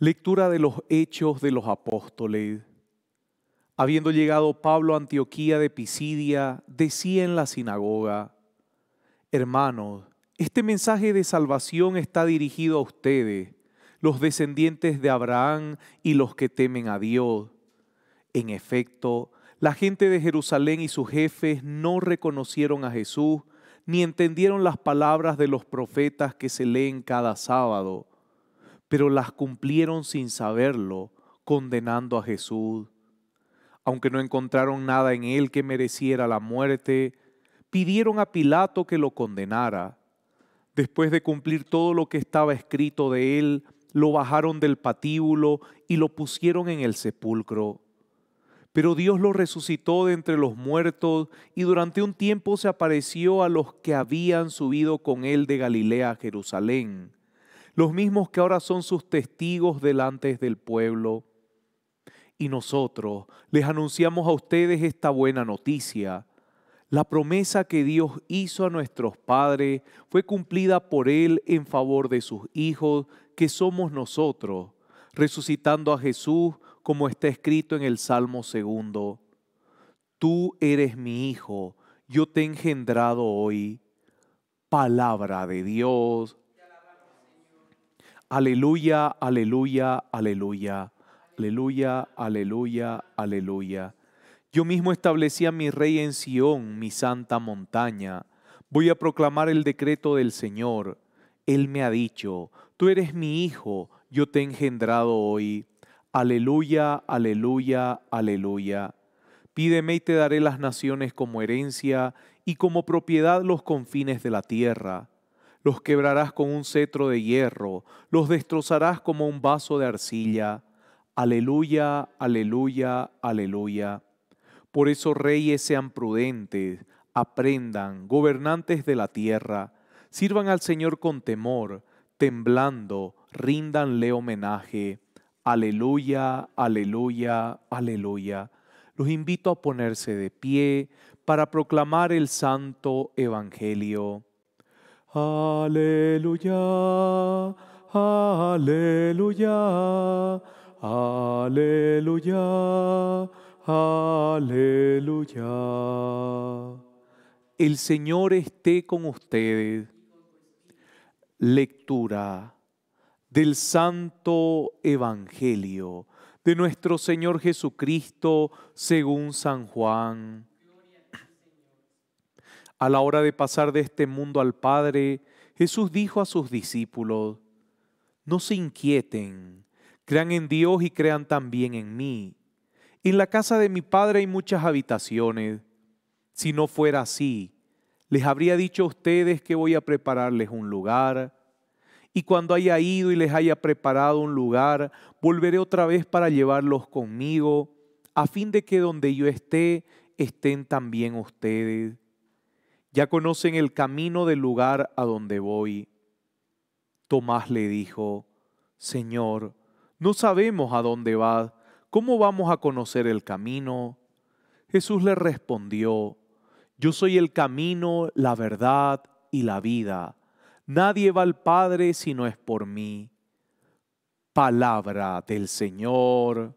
Lectura de los Hechos de los Apóstoles. Habiendo llegado Pablo a Antioquía de Pisidia, decía en la sinagoga, Hermanos, este mensaje de salvación está dirigido a ustedes, los descendientes de Abraham y los que temen a Dios. En efecto, la gente de Jerusalén y sus jefes no reconocieron a Jesús, ni entendieron las palabras de los profetas que se leen cada sábado pero las cumplieron sin saberlo, condenando a Jesús. Aunque no encontraron nada en él que mereciera la muerte, pidieron a Pilato que lo condenara. Después de cumplir todo lo que estaba escrito de él, lo bajaron del patíbulo y lo pusieron en el sepulcro. Pero Dios lo resucitó de entre los muertos y durante un tiempo se apareció a los que habían subido con él de Galilea a Jerusalén los mismos que ahora son sus testigos delante del pueblo. Y nosotros les anunciamos a ustedes esta buena noticia. La promesa que Dios hizo a nuestros padres fue cumplida por Él en favor de sus hijos, que somos nosotros, resucitando a Jesús como está escrito en el Salmo segundo. Tú eres mi hijo, yo te he engendrado hoy. Palabra de Dios. Aleluya, aleluya, aleluya, aleluya, aleluya, aleluya. Yo mismo establecí a mi rey en Sión, mi santa montaña. Voy a proclamar el decreto del Señor. Él me ha dicho, tú eres mi hijo, yo te he engendrado hoy. Aleluya, aleluya, aleluya. Pídeme y te daré las naciones como herencia y como propiedad los confines de la tierra los quebrarás con un cetro de hierro, los destrozarás como un vaso de arcilla. Aleluya, aleluya, aleluya. Por eso reyes sean prudentes, aprendan, gobernantes de la tierra, sirvan al Señor con temor, temblando, ríndanle homenaje. Aleluya, aleluya, aleluya. Los invito a ponerse de pie para proclamar el santo evangelio. Aleluya, aleluya, aleluya, aleluya. El Señor esté con ustedes. Lectura del Santo Evangelio de nuestro Señor Jesucristo según San Juan. A la hora de pasar de este mundo al Padre, Jesús dijo a sus discípulos, No se inquieten, crean en Dios y crean también en mí. En la casa de mi Padre hay muchas habitaciones. Si no fuera así, les habría dicho a ustedes que voy a prepararles un lugar. Y cuando haya ido y les haya preparado un lugar, volveré otra vez para llevarlos conmigo, a fin de que donde yo esté, estén también ustedes ya conocen el camino del lugar a donde voy. Tomás le dijo, Señor, no sabemos a dónde va. ¿cómo vamos a conocer el camino? Jesús le respondió, Yo soy el camino, la verdad y la vida. Nadie va al Padre si no es por mí. Palabra del Señor.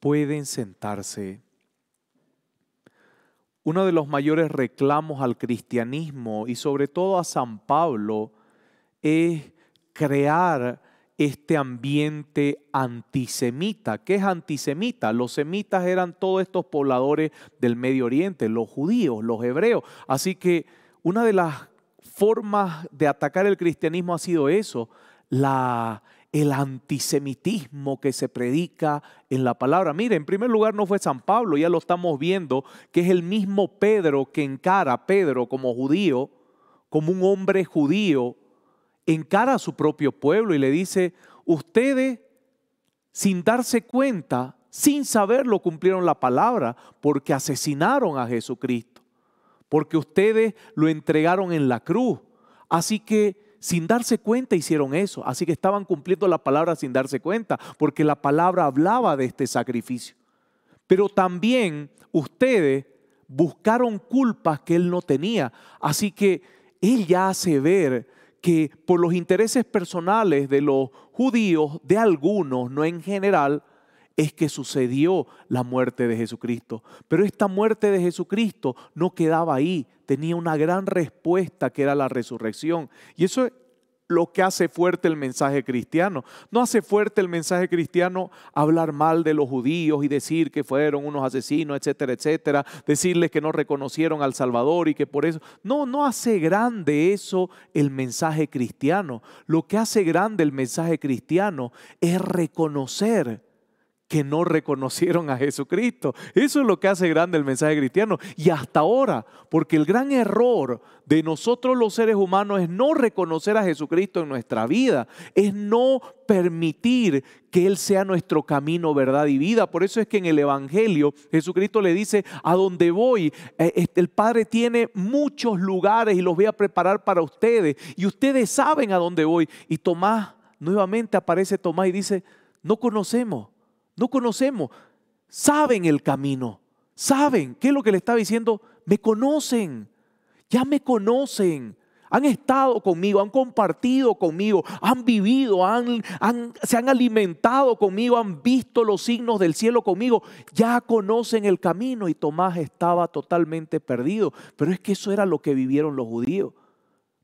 Pueden sentarse. Uno de los mayores reclamos al cristianismo y sobre todo a San Pablo es crear este ambiente antisemita. ¿Qué es antisemita? Los semitas eran todos estos pobladores del Medio Oriente, los judíos, los hebreos. Así que una de las formas de atacar el cristianismo ha sido eso, la, el antisemitismo que se predica en la palabra. Mire, en primer lugar no fue San Pablo, ya lo estamos viendo, que es el mismo Pedro que encara a Pedro como judío, como un hombre judío, encara a su propio pueblo y le dice, ustedes sin darse cuenta, sin saberlo, cumplieron la palabra porque asesinaron a Jesucristo, porque ustedes lo entregaron en la cruz. Así que sin darse cuenta hicieron eso. Así que estaban cumpliendo la palabra sin darse cuenta, porque la palabra hablaba de este sacrificio. Pero también ustedes buscaron culpas que él no tenía. Así que él ya hace ver que por los intereses personales de los judíos, de algunos, no en general, es que sucedió la muerte de Jesucristo. Pero esta muerte de Jesucristo no quedaba ahí, tenía una gran respuesta que era la resurrección. Y eso es lo que hace fuerte el mensaje cristiano. No hace fuerte el mensaje cristiano hablar mal de los judíos y decir que fueron unos asesinos, etcétera, etcétera, decirles que no reconocieron al Salvador y que por eso... No, no hace grande eso el mensaje cristiano. Lo que hace grande el mensaje cristiano es reconocer que no reconocieron a Jesucristo. Eso es lo que hace grande el mensaje cristiano. Y hasta ahora, porque el gran error de nosotros los seres humanos es no reconocer a Jesucristo en nuestra vida, es no permitir que Él sea nuestro camino, verdad y vida. Por eso es que en el Evangelio Jesucristo le dice, a dónde voy, eh, este, el Padre tiene muchos lugares y los voy a preparar para ustedes. Y ustedes saben a dónde voy. Y Tomás, nuevamente aparece Tomás y dice, no conocemos no conocemos, saben el camino, saben qué es lo que le estaba diciendo, me conocen, ya me conocen. Han estado conmigo, han compartido conmigo, han vivido, se han alimentado conmigo, han visto los signos del cielo conmigo, ya conocen el camino y Tomás estaba totalmente perdido. Pero es que eso era lo que vivieron los judíos.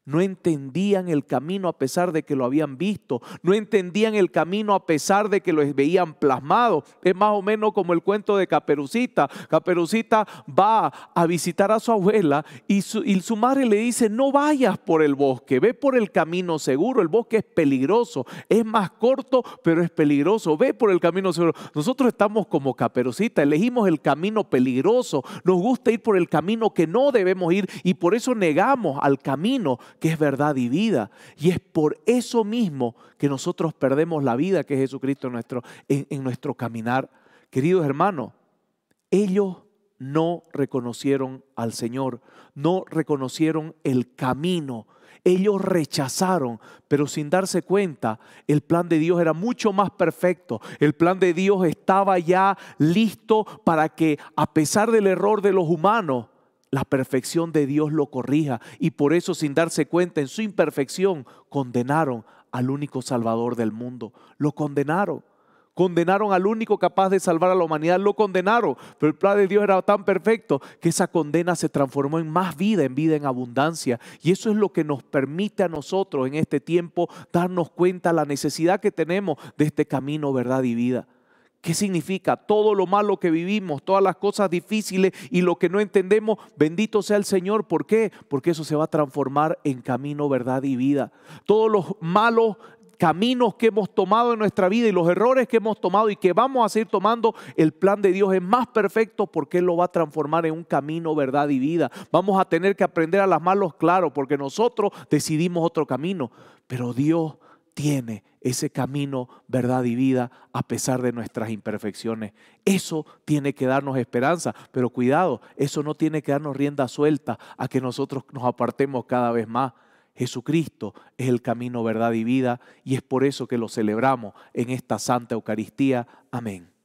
No entendían el camino a pesar de que lo habían visto. No entendían el camino a pesar de que lo veían plasmado. Es más o menos como el cuento de Caperucita. Caperucita va a visitar a su abuela y su, y su madre le dice, no vayas por el bosque, ve por el camino seguro. El bosque es peligroso. Es más corto, pero es peligroso. Ve por el camino seguro. Nosotros estamos como Caperucita. Elegimos el camino peligroso. Nos gusta ir por el camino que no debemos ir y por eso negamos al camino que es verdad y vida. Y es por eso mismo que nosotros perdemos la vida que es Jesucristo nuestro, en nuestro caminar. Queridos hermanos, ellos no reconocieron al Señor, no reconocieron el camino. Ellos rechazaron, pero sin darse cuenta, el plan de Dios era mucho más perfecto. El plan de Dios estaba ya listo para que, a pesar del error de los humanos, la perfección de Dios lo corrija y por eso sin darse cuenta en su imperfección condenaron al único salvador del mundo. Lo condenaron. Condenaron al único capaz de salvar a la humanidad, lo condenaron, pero el plan de Dios era tan perfecto que esa condena se transformó en más vida, en vida en abundancia. Y eso es lo que nos permite a nosotros en este tiempo darnos cuenta la necesidad que tenemos de este camino, verdad y vida. ¿Qué significa? Todo lo malo que vivimos, todas las cosas difíciles y lo que no entendemos, bendito sea el Señor. ¿Por qué? Porque eso se va a transformar en camino, verdad y vida. Todos los malos caminos que hemos tomado en nuestra vida y los errores que hemos tomado y que vamos a seguir tomando, el plan de Dios es más perfecto porque lo va a transformar en un camino, verdad y vida. Vamos a tener que aprender a las malos, claro, porque nosotros decidimos otro camino, pero Dios tiene ese camino, verdad y vida, a pesar de nuestras imperfecciones. Eso tiene que darnos esperanza, pero cuidado, eso no tiene que darnos rienda suelta a que nosotros nos apartemos cada vez más. Jesucristo es el camino, verdad y vida, y es por eso que lo celebramos en esta Santa Eucaristía. Amén.